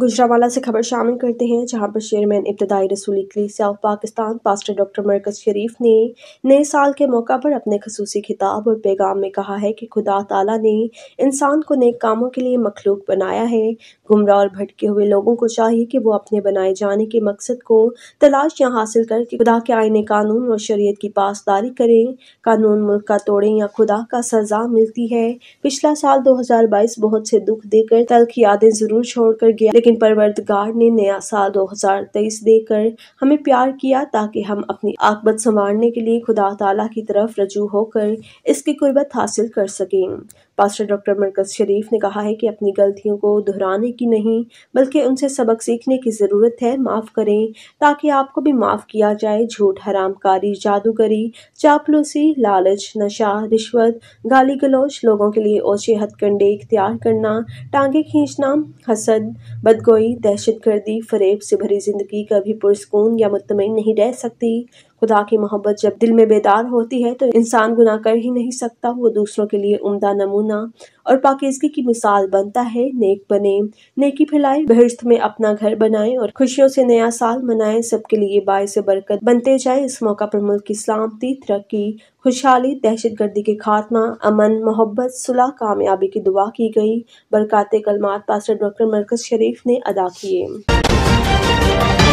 गुजरावाला से खबर शामिल करते हैं जहां पर चेयरमैन इब्तदाई रसूली कलीसिया of Pakistan pastor doctor Markaz Sharif ने नए साल के मौका पर अपने खसूसी खिताब और पैगाम में कहा है कि खुदा ताला ने इंसान को नेक कामों के लिए मखलूक बनाया है गुमराह और भटके हुए लोगों को चाहिए कि वो अपने बनाए जाने के मकसद को तलाश या हासिल करके खुदा के आयने कानून और शरीय की पासदारी करें कानून मुल्क का तोड़ें या खुदा का सजा मिलती है पिछला साल दो बहुत से दुख देकर तल्ख यादें जरूर छोड़कर गया लेकिन लेकिन परवरदगार ने नया साल 2023 देकर हमें प्यार किया ताकि हम अपनी आकबत संवारने के लिए खुदा तला की तरफ रजू होकर इसकी कुर्बत हासिल कर सकें पास्टर डॉक्टर मरकज़ शरीफ ने कहा है कि अपनी गलतियों को दोहराने की नहीं बल्कि उनसे सबक सीखने की ज़रूरत है माफ़ करें ताकि आपको भी माफ़ किया जाए झूठ हरामकारी जादूगरी चापलूसी लालच नशा रिश्वत गाली गलौच लोगों के लिए ओछे हथकंडे इख्तियार करना टांगे खींचना हसद बदगोई दहशत गर्दी फरेब से भरी ज़िंदगी कभी पुरस्कून या मुतमिन नहीं रह सकती खुदा की मोहब्बत जब दिल में बेदार होती है तो इंसान गुना कर ही नहीं सकता वो दूसरों के लिए उम्दा नमूना और पाकिजगी की मिसाल बनता है नेक बने नेकी फैलाए बहिश्त में अपना घर बनाए और खुशियों से नया साल मनाएं सबके लिए बायस बरकत बनते जाए इस मौका पर मुल्क की सलामती तरक्की खुशहाली दहशत गर्दी के खात्मा अमन मोहब्बत सुलह कामयाबी की दुआ की गई बरकत कलमात पास्टर डॉक्टर मरकज शरीफ ने अदा किए